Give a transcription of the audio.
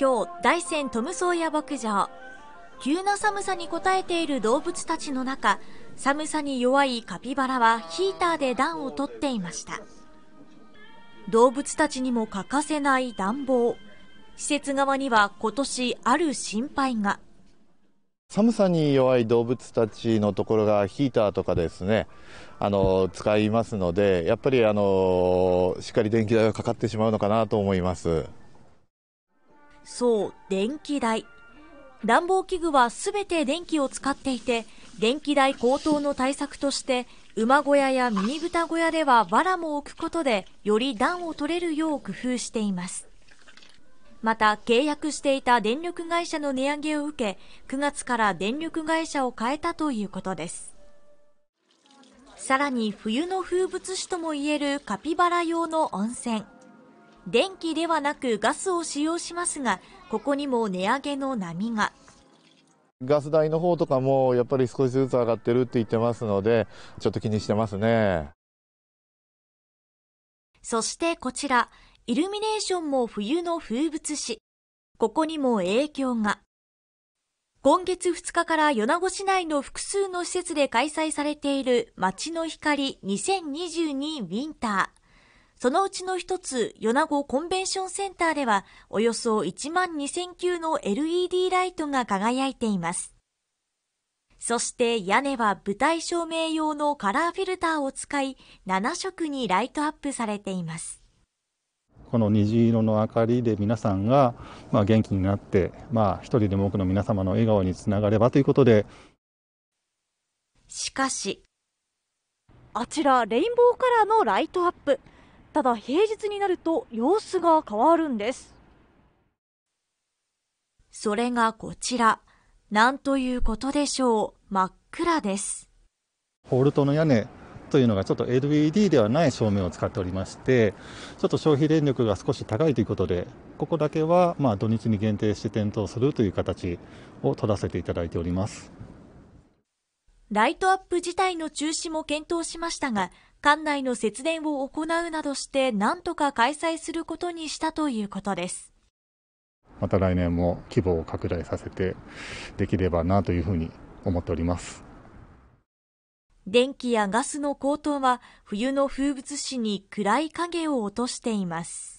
今日、大山トムソーヤ牧場。急な寒さに応えている動物たちの中、寒さに弱いカピバラはヒーターで暖をとっていました。動物たちにも欠かせない暖房。施設側には今年ある心配が。寒さに弱い動物たちのところがヒーターとかですねあの使いますのでやっぱりあのしっかり電気代がかかってしまうのかなと思います。そう、電気代。暖房器具はすべて電気を使っていて、電気代高騰の対策として、馬小屋やミニ豚小屋では藁も置くことで、より暖を取れるよう工夫しています。また、契約していた電力会社の値上げを受け、9月から電力会社を変えたということです。さらに、冬の風物詩ともいえるカピバラ用の温泉。電気ではなくガスを使用しますが、ここにも値上げの波が。ガス代の方とかもやっぱり少しずつ上がってるって言ってますので、ちょっと気にしてますね。そしてこちら、イルミネーションも冬の風物詩。ここにも影響が。今月2日から米子市内の複数の施設で開催されている街の光2022ウィンター。そのうちの一つ、米子コンベンションセンターでは、およそ1万2000球の LED ライトが輝いています。そして屋根は舞台照明用のカラーフィルターを使い、7色にライトアップされています。この虹色の明かりで皆さんが、まあ、元気になって、まあ、一人でも多くの皆様の笑顔につながればということで。しかし、あちら、レインボーカラーのライトアップ。ただ平日になると様子が変わるんですそれがこちらなんということでしょう真っ暗ですホールトの屋根というのがちょっと LED ではない照明を使っておりましてちょっと消費電力が少し高いということでここだけはまあ土日に限定して点灯するという形を取らせていただいておりますライトアップ自体の中止も検討しましたが、館内の節電を行うなどして、なんとか開催することにしたということです。また来年も規模を拡大させてできればなというふうに思っております。電気やガスの高騰は冬の風物詩に暗い影を落としています。